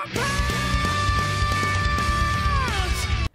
my pain!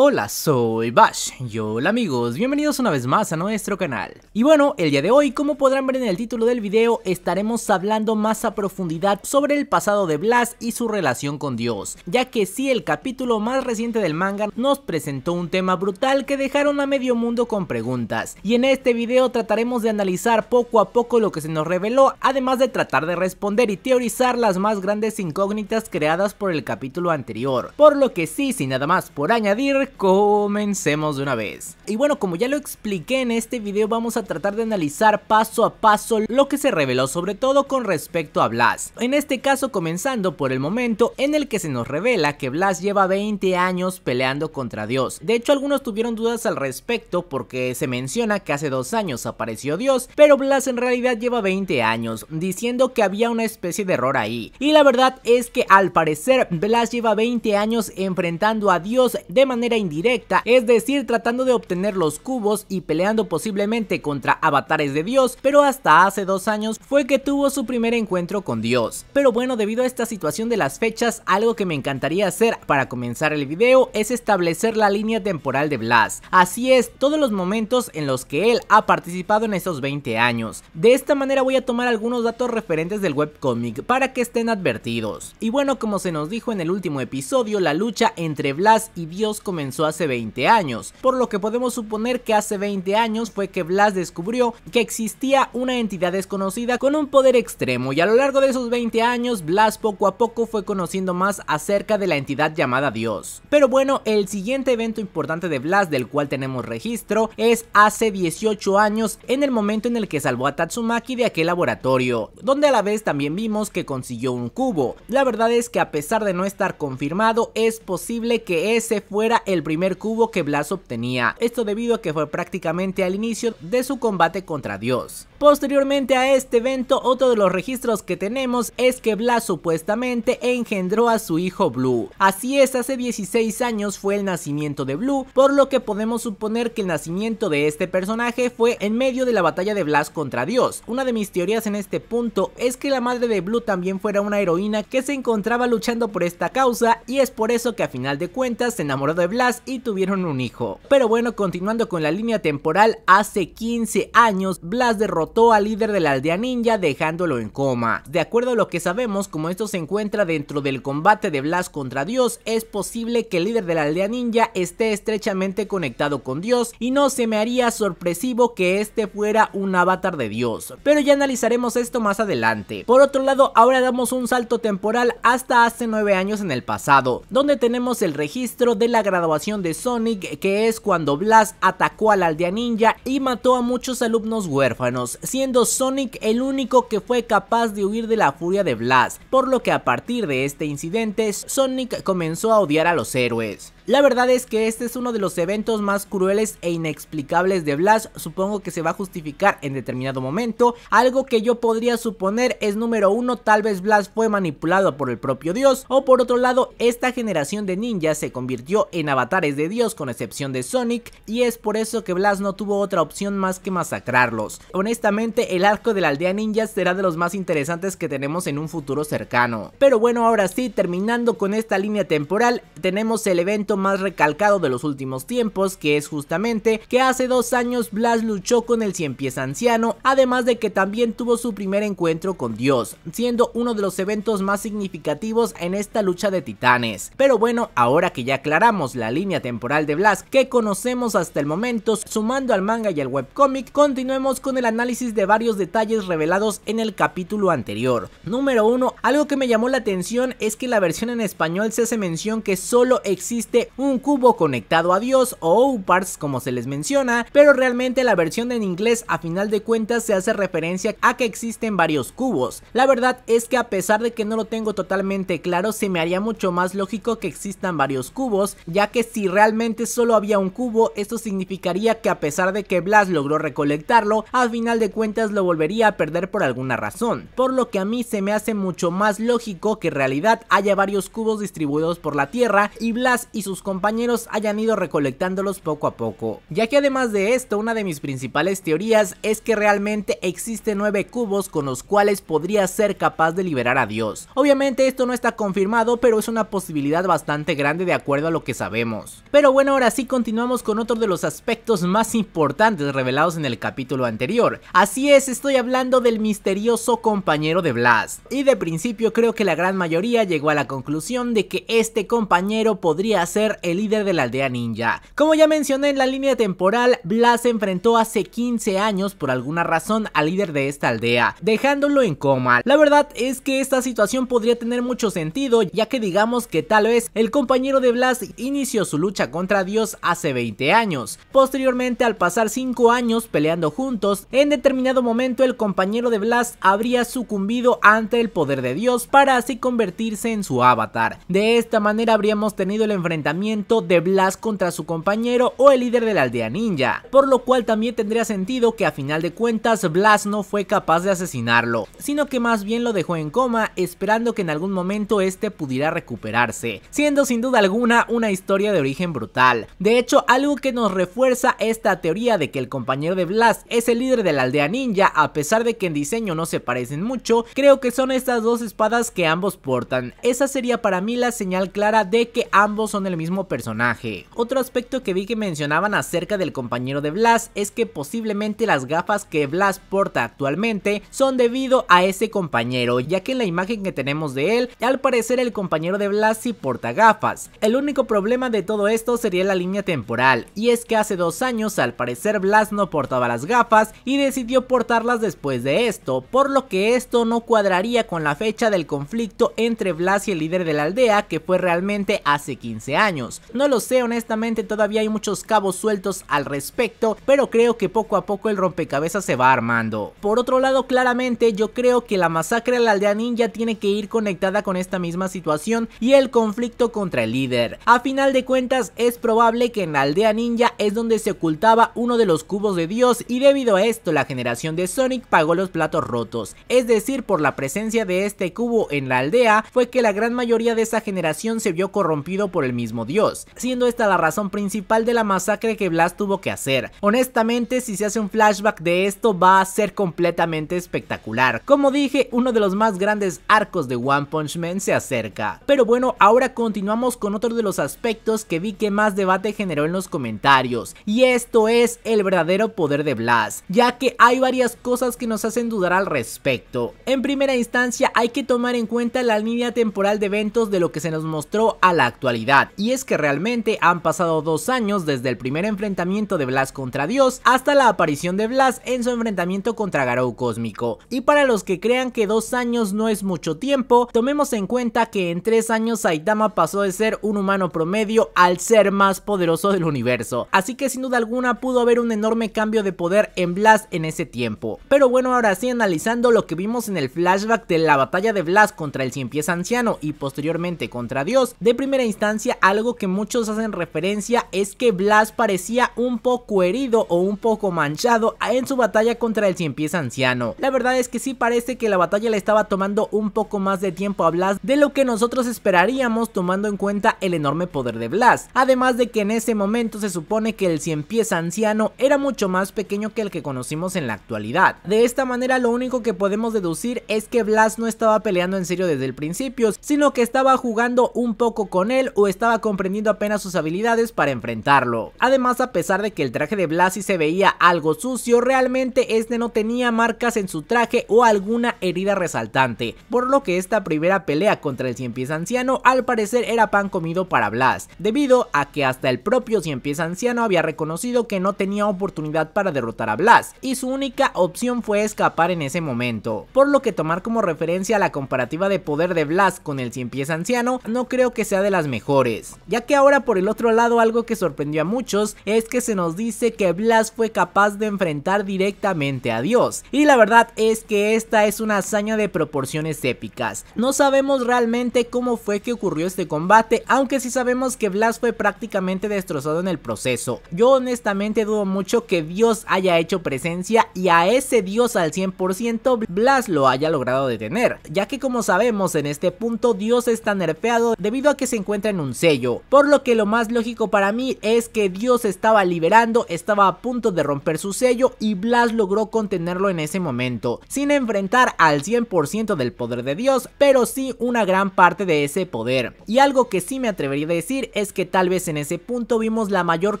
Hola, soy Bash, y hola amigos, bienvenidos una vez más a nuestro canal. Y bueno, el día de hoy, como podrán ver en el título del video, estaremos hablando más a profundidad sobre el pasado de Blas y su relación con Dios, ya que sí, el capítulo más reciente del manga nos presentó un tema brutal que dejaron a medio mundo con preguntas, y en este video trataremos de analizar poco a poco lo que se nos reveló, además de tratar de responder y teorizar las más grandes incógnitas creadas por el capítulo anterior, por lo que sí, sin nada más por añadir, comencemos de una vez. Y bueno, como ya lo expliqué en este video, vamos a tratar de analizar paso a paso lo que se reveló, sobre todo con respecto a Blas. En este caso, comenzando por el momento en el que se nos revela que Blas lleva 20 años peleando contra Dios. De hecho, algunos tuvieron dudas al respecto porque se menciona que hace dos años apareció Dios, pero Blas en realidad lleva 20 años, diciendo que había una especie de error ahí. Y la verdad es que al parecer, Blas lleva 20 años enfrentando a Dios de manera indirecta, es decir, tratando de obtener los cubos y peleando posiblemente contra avatares de Dios, pero hasta hace dos años fue que tuvo su primer encuentro con Dios. Pero bueno, debido a esta situación de las fechas, algo que me encantaría hacer para comenzar el video es establecer la línea temporal de Blas. Así es, todos los momentos en los que él ha participado en esos 20 años. De esta manera voy a tomar algunos datos referentes del webcomic para que estén advertidos. Y bueno, como se nos dijo en el último episodio, la lucha entre Blas y Dios comenzó comenzó hace 20 años, por lo que podemos suponer que hace 20 años fue que Blas descubrió que existía una entidad desconocida con un poder extremo y a lo largo de esos 20 años Blas poco a poco fue conociendo más acerca de la entidad llamada Dios. Pero bueno, el siguiente evento importante de Blas del cual tenemos registro es hace 18 años en el momento en el que salvó a Tatsumaki de aquel laboratorio, donde a la vez también vimos que consiguió un cubo. La verdad es que a pesar de no estar confirmado, es posible que ese fuera el primer cubo que Blas obtenía, esto debido a que fue prácticamente al inicio de su combate contra Dios. Posteriormente a este evento, otro de los registros que tenemos es que Blas supuestamente engendró a su hijo Blue. Así es, hace 16 años fue el nacimiento de Blue, por lo que podemos suponer que el nacimiento de este personaje fue en medio de la batalla de Blas contra Dios. Una de mis teorías en este punto es que la madre de Blue también fuera una heroína que se encontraba luchando por esta causa y es por eso que a final de cuentas se enamoró de y tuvieron un hijo. Pero bueno, continuando con la línea temporal, hace 15 años Blas derrotó al líder de la aldea ninja dejándolo en coma. De acuerdo a lo que sabemos, como esto se encuentra dentro del combate de Blas contra Dios, es posible que el líder de la aldea ninja esté estrechamente conectado con Dios y no se me haría sorpresivo que este fuera un avatar de Dios. Pero ya analizaremos esto más adelante. Por otro lado, ahora damos un salto temporal hasta hace 9 años en el pasado, donde tenemos el registro de la graduación de Sonic, que es cuando Blast atacó a la aldea ninja y mató a muchos alumnos huérfanos, siendo Sonic el único que fue capaz de huir de la furia de Blast, por lo que a partir de este incidente, Sonic comenzó a odiar a los héroes. La verdad es que este es uno de los eventos más crueles e inexplicables de Blast, supongo que se va a justificar en determinado momento, algo que yo podría suponer es número uno, tal vez Blast fue manipulado por el propio dios, o por otro lado, esta generación de ninjas se convirtió en avatares de dios con excepción de Sonic, y es por eso que Blast no tuvo otra opción más que masacrarlos. Honestamente, el arco de la aldea ninja será de los más interesantes que tenemos en un futuro cercano. Pero bueno, ahora sí, terminando con esta línea temporal, tenemos el evento más recalcado de los últimos tiempos, que es justamente que hace dos años Blas luchó con el cien pies anciano, además de que también tuvo su primer encuentro con Dios, siendo uno de los eventos más significativos en esta lucha de titanes. Pero bueno, ahora que ya aclaramos la línea temporal de Blas que conocemos hasta el momento, sumando al manga y al webcomic, continuemos con el análisis de varios detalles revelados en el capítulo anterior. Número 1, algo que me llamó la atención es que la versión en español se hace mención que solo existe un cubo conectado a Dios o Uparts como se les menciona, pero realmente la versión en inglés a final de cuentas se hace referencia a que existen varios cubos. La verdad es que a pesar de que no lo tengo totalmente claro, se me haría mucho más lógico que existan varios cubos, ya que si realmente solo había un cubo, esto significaría que a pesar de que Blas logró recolectarlo, a final de cuentas lo volvería a perder por alguna razón, por lo que a mí se me hace mucho más lógico que en realidad haya varios cubos distribuidos por la Tierra y Blas y sus compañeros hayan ido recolectándolos poco a poco. Ya que además de esto, una de mis principales teorías es que realmente existe nueve cubos con los cuales podría ser capaz de liberar a Dios. Obviamente esto no está confirmado, pero es una posibilidad bastante grande de acuerdo a lo que sabemos. Pero bueno, ahora sí continuamos con otro de los aspectos más importantes revelados en el capítulo anterior. Así es, estoy hablando del misterioso compañero de Blas. Y de principio creo que la gran mayoría llegó a la conclusión de que este compañero podría ser el líder de la aldea ninja. Como ya mencioné en la línea temporal, Blas se enfrentó hace 15 años por alguna razón al líder de esta aldea, dejándolo en coma. La verdad es que esta situación podría tener mucho sentido, ya que digamos que tal vez el compañero de Blas inició su lucha contra Dios hace 20 años. Posteriormente, al pasar 5 años peleando juntos, en determinado momento el compañero de Blas habría sucumbido ante el poder de Dios para así convertirse en su avatar. De esta manera habríamos tenido el enfrentamiento de Blas contra su compañero o el líder de la aldea ninja, por lo cual también tendría sentido que a final de cuentas Blas no fue capaz de asesinarlo, sino que más bien lo dejó en coma esperando que en algún momento este pudiera recuperarse, siendo sin duda alguna una historia de origen brutal. De hecho, algo que nos refuerza esta teoría de que el compañero de Blas es el líder de la aldea ninja, a pesar de que en diseño no se parecen mucho, creo que son estas dos espadas que ambos portan. Esa sería para mí la señal clara de que ambos son el mismo personaje. Otro aspecto que vi que mencionaban acerca del compañero de Blas es que posiblemente las gafas que Blas porta actualmente son debido a ese compañero, ya que en la imagen que tenemos de él, al parecer el compañero de Blas sí porta gafas. El único problema de todo esto sería la línea temporal, y es que hace dos años al parecer Blas no portaba las gafas y decidió portarlas después de esto, por lo que esto no cuadraría con la fecha del conflicto entre Blas y el líder de la aldea que fue realmente hace 15 años. No lo sé, honestamente todavía hay muchos cabos sueltos al respecto, pero creo que poco a poco el rompecabezas se va armando. Por otro lado, claramente yo creo que la masacre a la aldea ninja tiene que ir conectada con esta misma situación y el conflicto contra el líder. A final de cuentas, es probable que en la aldea ninja es donde se ocultaba uno de los cubos de Dios y debido a esto la generación de Sonic pagó los platos rotos. Es decir, por la presencia de este cubo en la aldea fue que la gran mayoría de esa generación se vio corrompido por el mismo dios, siendo esta la razón principal de la masacre que Blas tuvo que hacer. Honestamente, si se hace un flashback de esto va a ser completamente espectacular. Como dije, uno de los más grandes arcos de One Punch Man se acerca. Pero bueno, ahora continuamos con otro de los aspectos que vi que más debate generó en los comentarios, y esto es el verdadero poder de Blast, ya que hay varias cosas que nos hacen dudar al respecto. En primera instancia, hay que tomar en cuenta la línea temporal de eventos de lo que se nos mostró a la actualidad, y es que realmente han pasado dos años desde el primer enfrentamiento de Blas contra Dios hasta la aparición de Blas en su enfrentamiento contra Garou Cósmico. Y para los que crean que dos años no es mucho tiempo, tomemos en cuenta que en tres años Saitama pasó de ser un humano promedio al ser más poderoso del universo, así que sin duda alguna pudo haber un enorme cambio de poder en Blas en ese tiempo. Pero bueno, ahora sí analizando lo que vimos en el flashback de la batalla de Blas contra el Cien Pies Anciano y posteriormente contra Dios, de primera instancia algo algo que muchos hacen referencia es que Blas parecía un poco herido o un poco manchado en su batalla contra el 100 pies anciano. La verdad es que sí parece que la batalla le estaba tomando un poco más de tiempo a Blas de lo que nosotros esperaríamos tomando en cuenta el enorme poder de Blas. Además de que en ese momento se supone que el 100 pies anciano era mucho más pequeño que el que conocimos en la actualidad. De esta manera lo único que podemos deducir es que Blas no estaba peleando en serio desde el principio, sino que estaba jugando un poco con él o estaba con comprendiendo apenas sus habilidades para enfrentarlo. Además, a pesar de que el traje de Blasi se veía algo sucio, realmente este no tenía marcas en su traje o alguna herida resaltante, por lo que esta primera pelea contra el Cien Pies Anciano al parecer era pan comido para Blas, debido a que hasta el propio Cien Pies Anciano había reconocido que no tenía oportunidad para derrotar a Blas, y su única opción fue escapar en ese momento, por lo que tomar como referencia la comparativa de poder de Blas con el Cien Pies Anciano no creo que sea de las mejores. Ya que ahora por el otro lado algo que sorprendió a muchos es que se nos dice que Blas fue capaz de enfrentar directamente a Dios. Y la verdad es que esta es una hazaña de proporciones épicas. No sabemos realmente cómo fue que ocurrió este combate, aunque sí sabemos que Blas fue prácticamente destrozado en el proceso. Yo honestamente dudo mucho que Dios haya hecho presencia y a ese Dios al 100% Blas lo haya logrado detener, ya que como sabemos en este punto Dios está nerfeado debido a que se encuentra en un sello por lo que lo más lógico para mí es que Dios estaba liberando, estaba a punto de romper su sello y Blas logró contenerlo en ese momento, sin enfrentar al 100% del poder de Dios, pero sí una gran parte de ese poder. Y algo que sí me atrevería a decir es que tal vez en ese punto vimos la mayor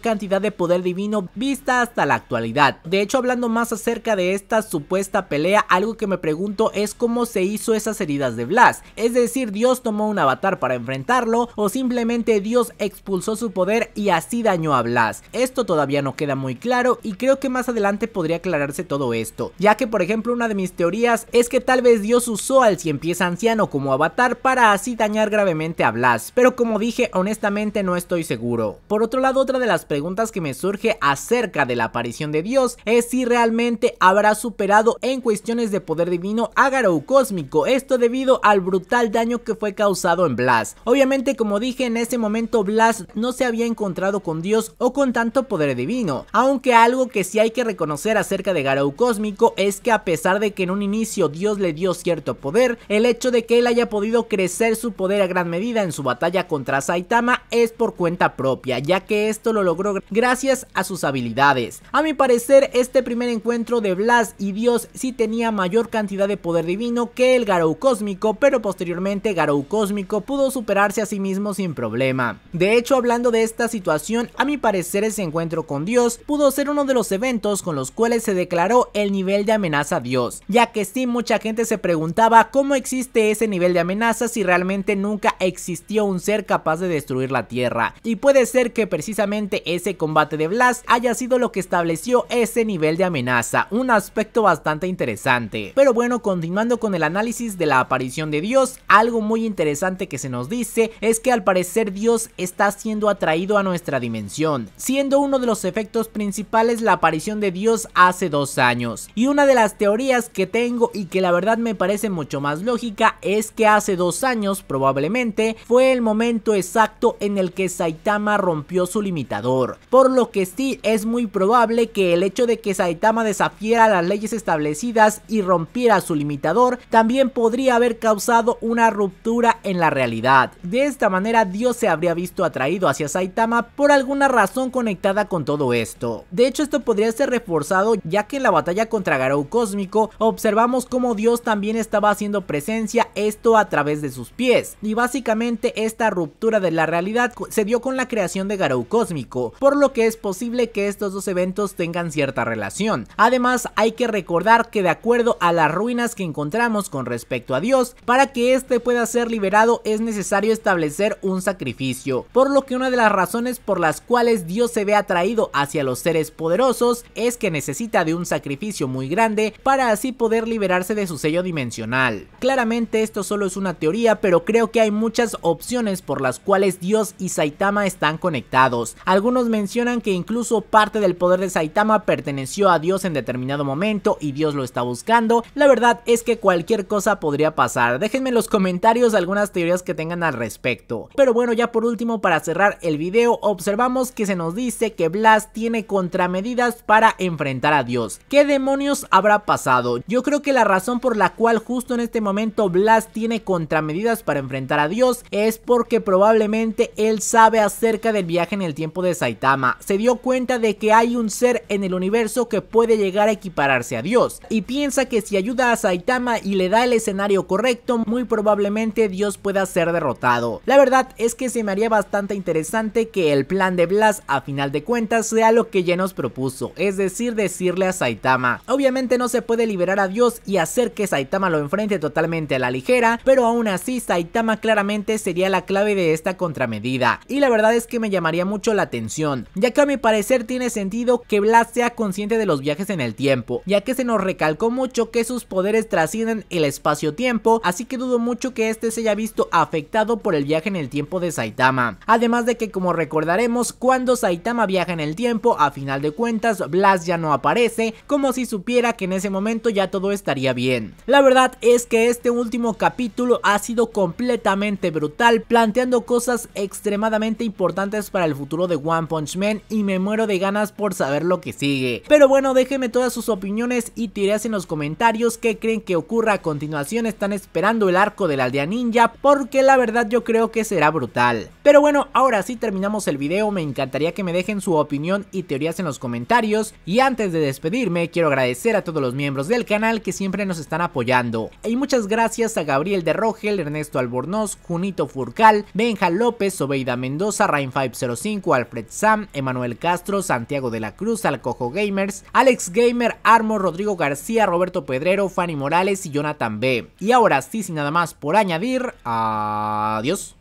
cantidad de poder divino vista hasta la actualidad. De hecho, hablando más acerca de esta supuesta pelea, algo que me pregunto es cómo se hizo esas heridas de Blas, es decir, Dios tomó un avatar para enfrentarlo o simplemente Dios expulsó su poder y así dañó a Blas. Esto todavía no queda muy claro y creo que más adelante podría aclararse todo esto, ya que por ejemplo una de mis teorías es que tal vez Dios usó al cien pies anciano como avatar para así dañar gravemente a Blas, pero como dije honestamente no estoy seguro. Por otro lado otra de las preguntas que me surge acerca de la aparición de Dios es si realmente habrá superado en cuestiones de poder divino a Garou Cósmico, esto debido al brutal daño que fue causado en Blas. Obviamente como dije en ese momento Blas no se había encontrado con Dios o con tanto poder divino, aunque algo que sí hay que reconocer acerca de Garou Cósmico es que a pesar de que en un inicio Dios le dio cierto poder, el hecho de que él haya podido crecer su poder a gran medida en su batalla contra Saitama es por cuenta propia, ya que esto lo logró gracias a sus habilidades. A mi parecer, este primer encuentro de Blas y Dios sí tenía mayor cantidad de poder divino que el Garou Cósmico, pero posteriormente Garou Cósmico pudo superarse a sí mismo sin problema. De hecho, hablando de esta situación, a mi parecer ese encuentro con Dios pudo ser uno de los eventos con los cuales se declaró el nivel de amenaza Dios, ya que sí mucha gente se preguntaba cómo existe ese nivel de amenaza si realmente nunca existió un ser capaz de destruir la Tierra. Y puede ser que precisamente ese combate de Blast haya sido lo que estableció ese nivel de amenaza, un aspecto bastante interesante. Pero bueno, continuando con el análisis de la aparición de Dios, algo muy interesante que se nos dice es que al parecer Dios Dios está siendo atraído a nuestra dimensión, siendo uno de los efectos principales la aparición de Dios hace dos años. Y una de las teorías que tengo y que la verdad me parece mucho más lógica es que hace dos años probablemente fue el momento exacto en el que Saitama rompió su limitador, por lo que sí es muy probable que el hecho de que Saitama desafiera las leyes establecidas y rompiera su limitador también podría haber causado una ruptura en la realidad. De esta manera Dios se habría visto atraído hacia Saitama por alguna razón conectada con todo esto. De hecho esto podría ser reforzado ya que en la batalla contra Garou Cósmico observamos cómo Dios también estaba haciendo presencia esto a través de sus pies y básicamente esta ruptura de la realidad se dio con la creación de Garou Cósmico por lo que es posible que estos dos eventos tengan cierta relación. Además hay que recordar que de acuerdo a las ruinas que encontramos con respecto a Dios para que este pueda ser liberado es necesario establecer un sacrificio por lo que una de las razones por las cuales Dios se ve atraído hacia los seres poderosos es que necesita de un sacrificio muy grande para así poder liberarse de su sello dimensional. Claramente esto solo es una teoría, pero creo que hay muchas opciones por las cuales Dios y Saitama están conectados. Algunos mencionan que incluso parte del poder de Saitama perteneció a Dios en determinado momento y Dios lo está buscando. La verdad es que cualquier cosa podría pasar. Déjenme en los comentarios algunas teorías que tengan al respecto. Pero bueno, ya por último para cerrar el video observamos que se nos dice que Blast tiene contramedidas para enfrentar a Dios. ¿Qué demonios habrá pasado? Yo creo que la razón por la cual justo en este momento Blast tiene contramedidas para enfrentar a Dios es porque probablemente él sabe acerca del viaje en el tiempo de Saitama. Se dio cuenta de que hay un ser en el universo que puede llegar a equipararse a Dios y piensa que si ayuda a Saitama y le da el escenario correcto muy probablemente Dios pueda ser derrotado. La verdad es que se me haría bastante interesante que el plan de Blas a final de cuentas sea lo que ya nos propuso, es decir, decirle a Saitama. Obviamente no se puede liberar a Dios y hacer que Saitama lo enfrente totalmente a la ligera, pero aún así Saitama claramente sería la clave de esta contramedida. Y la verdad es que me llamaría mucho la atención, ya que a mi parecer tiene sentido que Blas sea consciente de los viajes en el tiempo, ya que se nos recalcó mucho que sus poderes trascienden el espacio-tiempo, así que dudo mucho que este se haya visto afectado por el viaje en el tiempo de Saitama. Además de que como recordaremos, cuando Saitama viaja en el tiempo, a final de cuentas Blast ya no aparece, como si supiera que en ese momento ya todo estaría bien. La verdad es que este último capítulo ha sido completamente brutal, planteando cosas extremadamente importantes para el futuro de One Punch Man y me muero de ganas por saber lo que sigue. Pero bueno, déjenme todas sus opiniones y tiras en los comentarios qué creen que ocurra a continuación, están esperando el arco de la aldea ninja porque la verdad yo creo que será brutal. Pero bueno, ahora sí terminamos el video, me encantaría que me dejen su opinión y teorías en los comentarios y antes de despedirme quiero agradecer a todos los miembros del canal que siempre nos están apoyando. Y muchas gracias a Gabriel de Rogel, Ernesto Albornoz, Junito Furcal, Benja López, Obeida Mendoza, Rain505, Alfred Sam, Emanuel Castro, Santiago de la Cruz, Alcojo Gamers, Alex Gamer, Armo, Rodrigo García, Roberto Pedrero, Fanny Morales y Jonathan B. Y ahora sí, sin nada más por añadir, adiós.